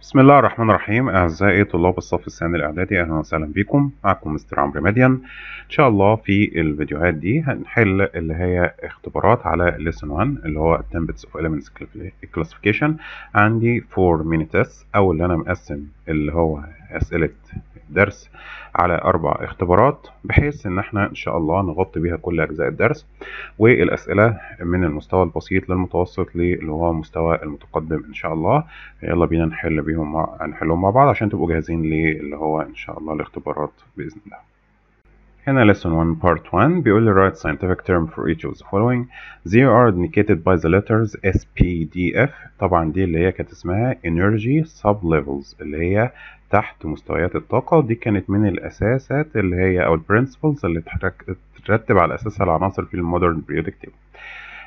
بسم الله الرحمن الرحيم أعزائي طلاب الصف الثاني الإعدادي أهلا وسهلا بكم معكم مستر عمرو مديان إن شاء الله في الفيديوهات دي هنحل اللي هي اختبارات على ليسون 1 اللي هو templates of elements classification عندي 4 mini tests أو اللي أنا مقسم اللي هو أسئلة درس على أربع اختبارات بحيث إن احنا إن شاء الله نغطي بيها كل أجزاء الدرس والأسئلة من المستوى البسيط للمتوسط للي هو مستوى المتقدم إن شاء الله يلا بينا نحل بيهم مع نحلهم مع بعض عشان تبقوا جاهزين للي هو إن شاء الله الاختبارات بإذن الله. هنا lesson 1 part 1 بيقول لي write scientific term for each of the following they are indicated by the letters SPDF طبعا دي اللي هي كانت اسمها energy sublevels اللي هي تحت مستويات الطاقة دي كانت من الأساسات اللي هي أو البرنسبلز اللي تترتب على أساسها العناصر في المودرن بيوديك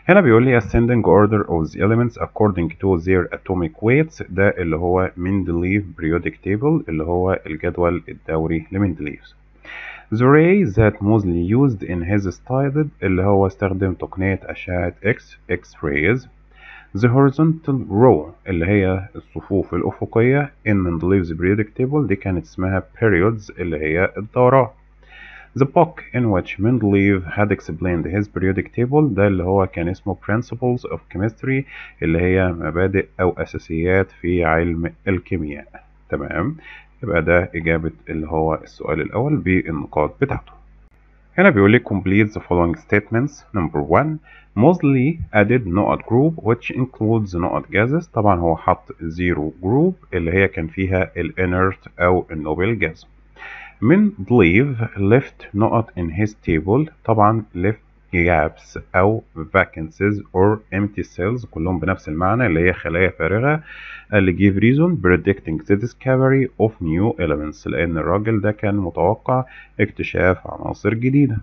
هنا بيقول لي ascending order of the elements according to their atomic weights ده اللي هو Mendeleev periodic table اللي هو الجدول الدوري لمندليف the ray that mostly used in his studied اللي هو استخدم تقنية أشعة X X rays The horizontal row اللي هي الصفوف الأفقية in Mendeleev's periodic table دي كانت اسمها periods اللي هي الدورات. The book in which Mendeleev had explained his periodic table ده اللي هو كان اسمه Principles of Chemistry اللي هي مبادئ أو أساسيات في علم الكيمياء تمام يبقى ده إجابة اللي هو السؤال الأول بالنقاط بتاعته هنا بيقول لك complete the following statements number one mostly added نقط group which includes نقط gases طبعا هو حط zero group اللي هي كان فيها ال inert أو النوبل gas من believe left نقط in his table طبعا left gaps او vacancies or empty cells كلهم بنفس المعنى اللي هي خلايا فارغه اللي give reason predicting the discovery of new elements لان الراجل ده كان متوقع اكتشاف عناصر جديده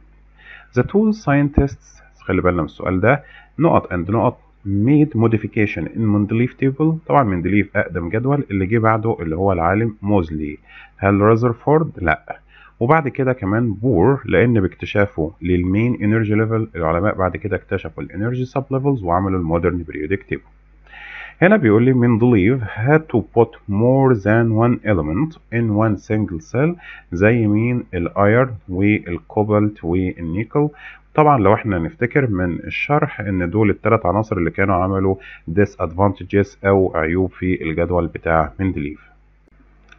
the two scientists خلي بالنا من السؤال ده نقط and نقط made modification in Mendeleev table طبعا مندليف اقدم جدول اللي جه بعده اللي هو العالم موزلي هل رازرفورد لا وبعد كده كمان بور لان باكتشافه للمين انرجي ليفل العلماء بعد كده اكتشفوا الانرجي سب ليفلز وعملوا المودرن بريودك تيبل هنا بيقول لي من believe had to put more than one element in one single cell زي مين الايرن والكوبالت والنيكل طبعا لو احنا نفتكر من الشرح ان دول الثلاث عناصر اللي كانوا عملوا disadvantages او عيوب في الجدول بتاع مندليف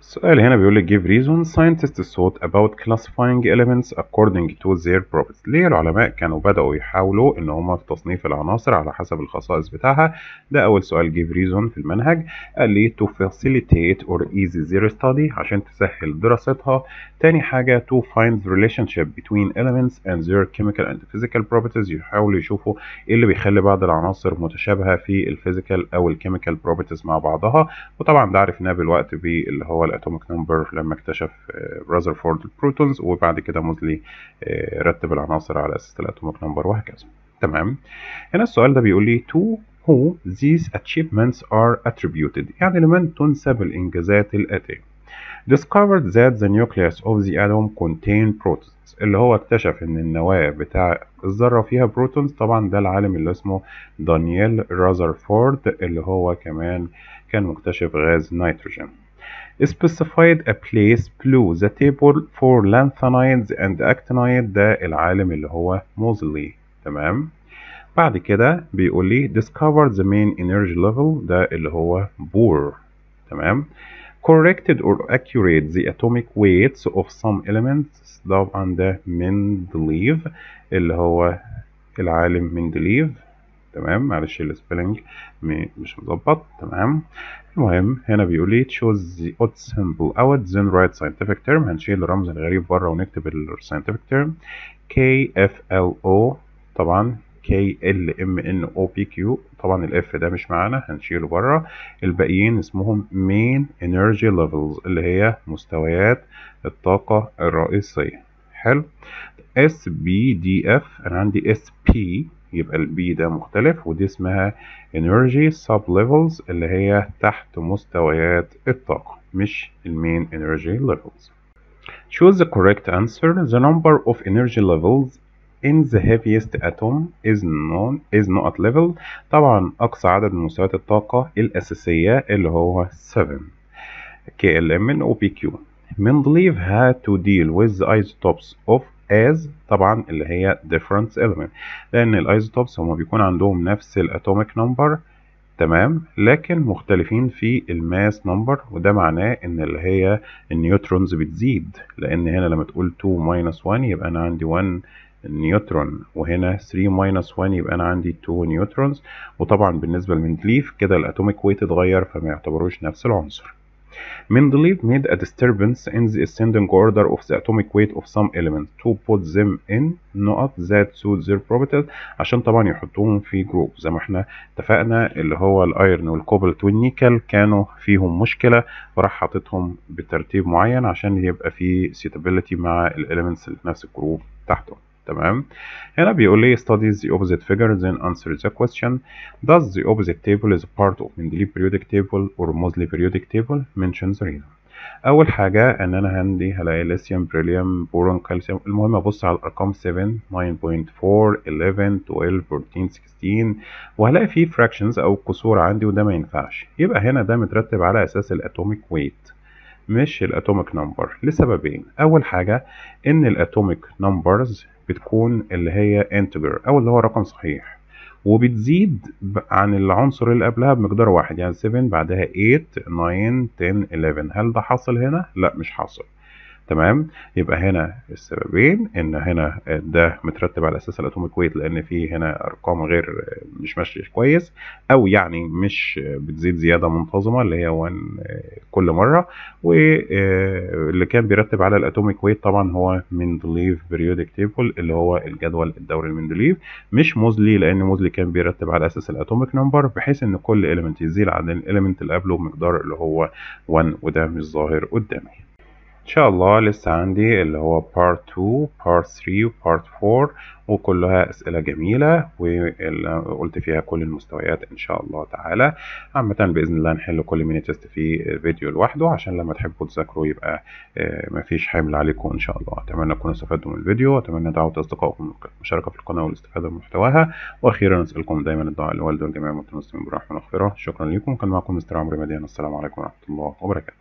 السؤال هنا بيقول لك give reason scientists thought about classifying elements according to their properties ليه العلماء كانوا بدأوا يحاولوا إن هما في تصنيف العناصر على حسب الخصائص بتاعها ده أول سؤال give reason في المنهج قال لي to facilitate or easy their study عشان تسهل دراستها تاني حاجة to find the relationship between elements and their chemical and physical properties يحاولوا يشوفوا إيه اللي بيخلي بعض العناصر متشابهة في الفيزيكال أو الكيميكال properties مع بعضها وطبعا ده عرفناه بالوقت باللي هو الاتوميك نمبر لما اكتشف راذرفورد آه، البروتونز وبعد كده موزلي آه، رتب العناصر على اساس الاتوميك نمبر وهكذا تمام هنا السؤال ده بيقول لي to who these achievements are attributed يعني لمن تنسب الانجازات الاتيه discovered that the nucleus of the atom contained protons اللي هو اكتشف ان النواة بتاع الذرة فيها بروتونز طبعا ده العالم اللي اسمه دانييل راذرفورد اللي هو كمان كان مكتشف غاز نيتروجين specified a place blue the table for lanthanides and actinides ده العالم اللي هو موزلي تمام بعد كده بيقول لي discover the main energy level ده اللي هو بور تمام corrected or accurate the atomic weights of some elements طبعا ده مندليف اللي هو العالم مندليف تمام معلش السبيلنج مش مظبط تمام المهم هنا بيقول لي تشوز ذا اوت سمبل اوت ذن رايت ساينتفك تيرم هنشيل الرمز الغريب بره ونكتب الساينتفك تيرم كي اف ال او طبعا كي ال ام ان او بي كيو طبعا الاف ده مش معانا هنشيله بره الباقيين اسمهم مين انرجي ليفلز اللي هي مستويات الطاقة الرئيسية حلو اس بي دي اف انا عندي اس بي يبقى البي ده مختلف ودي اسمها energy sub levels اللي هي تحت مستويات الطاقة مش المين energy levels choose the correct answer the number of energy levels in the heaviest atom is known is not level طبعا أقصى عدد من مستويات الطاقة الأساسية اللي هو 7 KLM and OPQ Mendeleev had to deal with the isotopes of as طبعا اللي هي difference element لأن الايزوتوبس هما بيكون عندهم نفس الاتوميك نمبر تمام لكن مختلفين في الماس نمبر وده معناه ان اللي هي النيوترونز بتزيد لان هنا لما تقول 2 ماينس 1 يبقى انا عندي 1 نيوترون وهنا 3 ماينس 1 يبقى انا عندي 2 نيوترونز وطبعا بالنسبه لمندليف كده الاتوميك ويت اتغير فما يعتبروش نفس العنصر Mendeleev made a disturbance in the ascending order of the atomic weight of some elements to put them in نقط that suit their properties عشان طبعا يحطوهم في جروب زي ما احنا اتفقنا اللي هو الايرن والكوبالت والنيكل كانوا فيهم مشكلة فراح حاططهم بترتيب معين عشان يبقى في suitability مع الاليمنتس اللي في نفس الجروب تحتهم تمام هنا بيقول لي studies the opposite figure then answer the question does the opposite table is part of Mendeley periodic table or Mosley periodic table mentions Rina اول حاجه ان انا عندي هلاقي ليثيوم بريليوم بورون كالسيوم المهم ابص على الارقام 7 9.4 11 12 14 16 وهلاقي فيه فراكشنز او قصور عندي وده ما ينفعش يبقى هنا ده مترتب على اساس الاتوميك ويت مش الاتوميك نمبر لسببين اول حاجه ان الاتوميك نمبرز بتكون اللي هي integer أو اللي هو رقم صحيح وبتزيد عن العنصر اللي قبلها بمقدار واحد يعني 7 بعدها 8 9 10 11 هل ده حاصل هنا؟ لا مش حاصل تمام يبقى هنا السببين ان هنا ده مترتب على اساس الاتوميك ويت لان في هنا ارقام غير مش ماشيه كويس او يعني مش بتزيد زياده منتظمه اللي هي 1 آه، كل مره واللي آه، كان بيرتب على الاتوميك ويت طبعا هو مندليف بيريودك تيبل اللي هو الجدول الدوري المندليف مش موزلي لان موزلي كان بيرتب على اساس الاتوميك نمبر بحيث ان كل اليمنت يزيل عن الاليمنت اللي قبله بمقدار اللي هو 1 وده مش ظاهر قدامي ان شاء الله لسه عندي اللي هو part 2 part 3 part 4 وكلها اسئله جميله وقلت فيها كل المستويات ان شاء الله تعالى عامه باذن الله نحل كل ميني تيست في فيديو لوحده عشان لما تحبوا تذاكروا يبقى آه، مفيش حمل عليكم ان شاء الله اتمنى تكونوا استفدتوا من الفيديو واتمنى دعوه اصدقائكم المشاركه في القناه والاستفاده من محتواها واخيرا اسالكم دايما الدعاء للوالد والجميع المتنصرين بالرحمه والمغفره شكرا لكم كان معكم مستر عمرو مديان السلام عليكم ورحمه الله وبركاته